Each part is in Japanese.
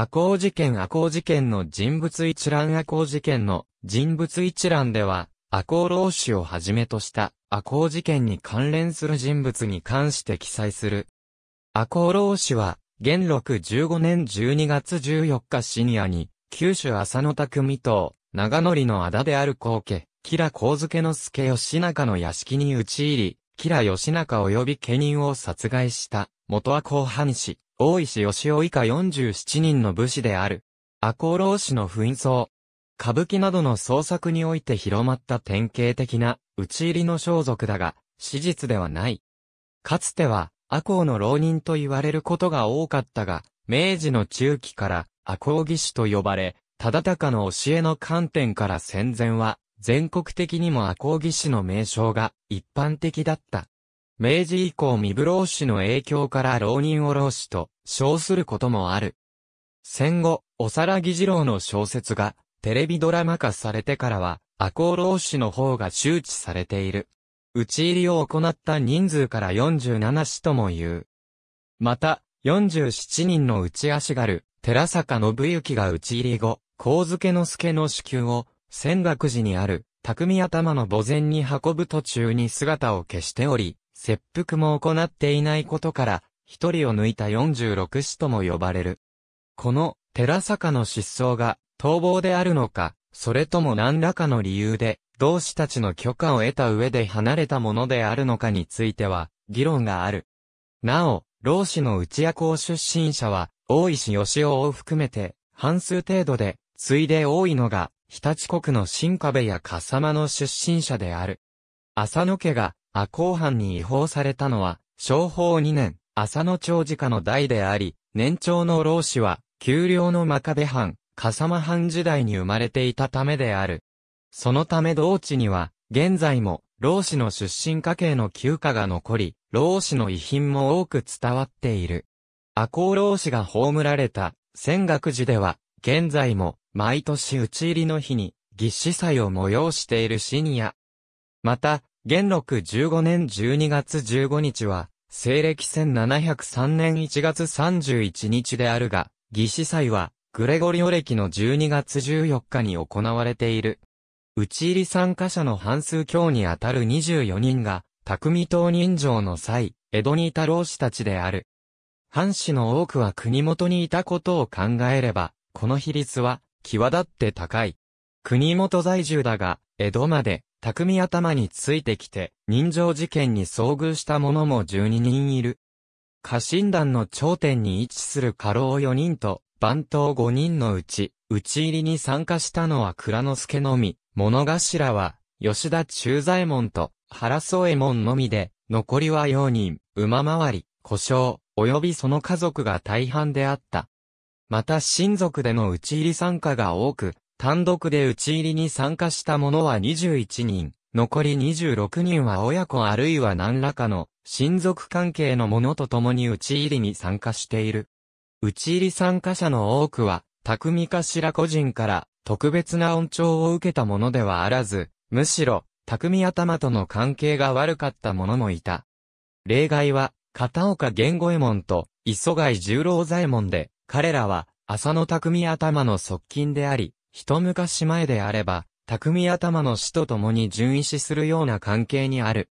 赤穂事件赤穂事件の人物一覧赤穂事件の人物一覧では、赤穂老子をはじめとした赤穂事件に関連する人物に関して記載する。赤穂老子は、元禄15年12月14日深夜に、九州浅野匠と、長野里の仇である光家、吉良光介の助義仲の屋敷に打ち入り、吉良義仲及び家人を殺害した、元は後藩士。大石義雄以下47人の武士である。赤穂浪士の紛争。歌舞伎などの創作において広まった典型的な、討ち入りの装束だが、史実ではない。かつては、赤穂の浪人と言われることが多かったが、明治の中期から赤穂義士と呼ばれ、忠敬の教えの観点から戦前は、全国的にも赤穂義士の名称が一般的だった。明治以降未ブ老子の影響から浪人を老子と称することもある。戦後、おさらぎ次郎の小説がテレビドラマ化されてからは、赤穂老子の方が周知されている。打ち入りを行った人数から47師とも言う。また、47人の内足軽、寺坂信行が打ち入り後、光付之助の支給を、仙岳寺にある、匠頭の墓前に運ぶ途中に姿を消しており、切腹も行っていないことから、一人を抜いた四十六子とも呼ばれる。この、寺坂の失踪が、逃亡であるのか、それとも何らかの理由で、同志たちの許可を得た上で離れたものであるのかについては、議論がある。なお、老子の内夜行出身者は、大石義雄を含めて、半数程度で、ついで多いのが、日立国の新壁や笠間の出身者である。浅野家が、阿公藩に違法されたのは、商法2年、浅野長治家の代であり、年長の老子は、丘陵の真壁藩、笠間藩時代に生まれていたためである。そのため同地には、現在も、老子の出身家系の旧家が残り、老子の遺品も多く伝わっている。赤穂老子が葬られた、仙岳寺では、現在も、毎年打ち入りの日に、義子祭を催しているシニア。また、元禄15年12月15日は、西暦1703年1月31日であるが、義司祭は、グレゴリオ暦の12月14日に行われている。打ち入り参加者の半数強にあたる24人が、匠島人情の際、江戸にいた老子たちである。藩士の多くは国元にいたことを考えれば、この比率は、際立って高い。国元在住だが、江戸まで、匠頭についてきて、人情事件に遭遇した者も12人いる。家臣団の頂点に位置する家老4人と、番頭5人のうち、討ち入りに参加したのは倉之助のみ、物頭は、吉田中左衛門と、原宗衛門のみで、残りは4人、馬回り、故障、及びその家族が大半であった。また親族での討ち入り参加が多く、単独で打ち入りに参加した者は21人、残り26人は親子あるいは何らかの親族関係の者と共に打ち入りに参加している。打ち入り参加者の多くは、匠かしら個人から特別な恩寵を受けた者ではあらず、むしろ、匠頭との関係が悪かった者もいた。例外は、片岡玄五右衛門と磯貝十郎左衛門で、彼らは、浅野匠頭の側近であり、一昔前であれば、匠頭の死と共に順位視するような関係にある。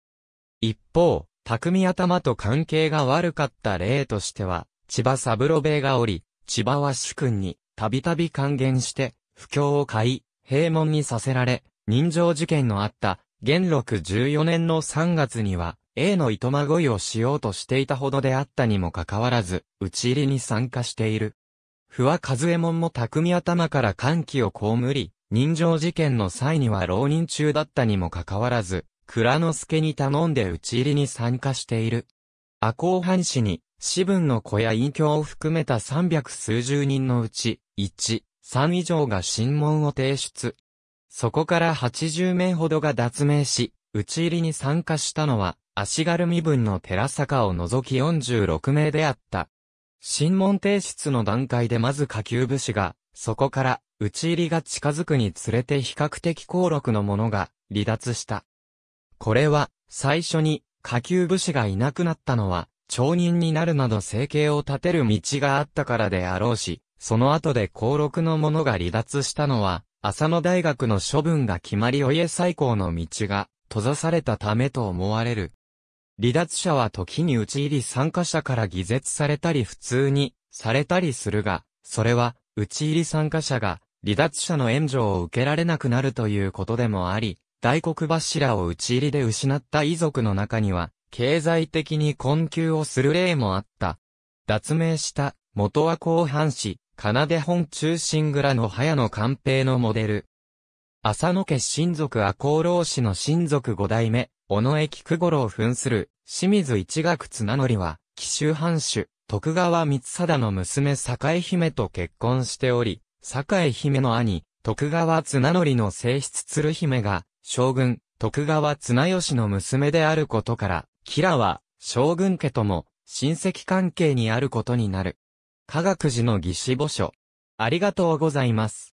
一方、匠頭と関係が悪かった例としては、千葉三郎兵衛がおり、千葉は主君に、たびたび還元して、不況を買い、閉門にさせられ、人情事件のあった、元禄14年の3月には、A の糸まごいをしようとしていたほどであったにもかかわらず、打ち入りに参加している。不和和右衛門も匠頭から歓喜を被り、人情事件の際には浪人中だったにもかかわらず、倉之助に頼んで討ち入りに参加している。赤穂藩士に、私分の子や隠居を含めた三百数十人のうち、1、3以上が審問を提出。そこから80名ほどが脱名し、討ち入りに参加したのは、足軽身分の寺坂を除き46名であった。審問提出の段階でまず下級武士が、そこから、打ち入りが近づくにつれて比較的高録の者が、離脱した。これは、最初に、下級武士がいなくなったのは、町人になるなど生計を立てる道があったからであろうし、その後で高録の者が離脱したのは、浅野大学の処分が決まりお家最高の道が閉ざされたためと思われる。離脱者は時に打ち入り参加者から偽絶されたり普通にされたりするが、それは打ち入り参加者が離脱者の援助を受けられなくなるということでもあり、大黒柱を打ち入りで失った遺族の中には、経済的に困窮をする例もあった。脱名した元は後半氏、奏で本中心蔵の早野寛平のモデル。浅野家親族赤功労氏の親族五代目、尾上菊五郎扮する、清水一学綱則は、紀州藩主、徳川光貞の娘栄姫と結婚しており、栄姫の兄、徳川綱則の正室鶴姫が、将軍、徳川綱吉の娘であることから、キラは、将軍家とも、親戚関係にあることになる。科学寺の義士墓所。ありがとうございます。